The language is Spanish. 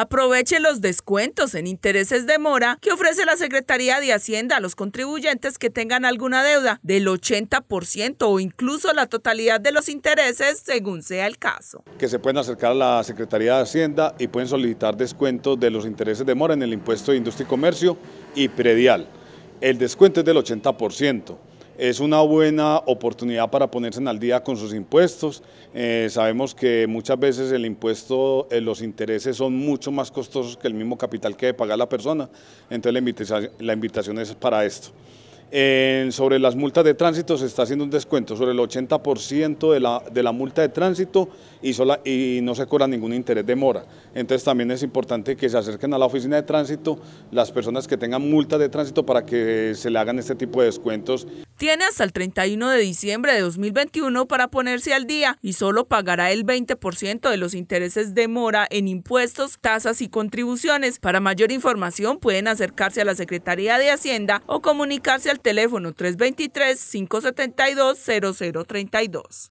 Aproveche los descuentos en intereses de mora que ofrece la Secretaría de Hacienda a los contribuyentes que tengan alguna deuda del 80% o incluso la totalidad de los intereses según sea el caso. Que se pueden acercar a la Secretaría de Hacienda y pueden solicitar descuentos de los intereses de mora en el impuesto de industria y comercio y predial. El descuento es del 80% es una buena oportunidad para ponerse en al día con sus impuestos. Eh, sabemos que muchas veces el impuesto, eh, los intereses son mucho más costosos que el mismo capital que debe pagar la persona, entonces la invitación, es para esto. sobre las multas de tránsito se está haciendo un descuento sobre el 80% de la, multa de tránsito y, y no se cobra ningún interés de mora. Entonces también es importante que se acerquen a la oficina de tránsito las personas que tengan multas de tránsito para que se le hagan este tipo de descuentos. Tiene hasta el 31 de diciembre de 2021 para ponerse al día y solo pagará el 20% de los intereses de mora en impuestos, tasas y contribuciones. Para mayor información pueden acercarse a la Secretaría de Hacienda o comunicarse al teléfono 323 572 0032.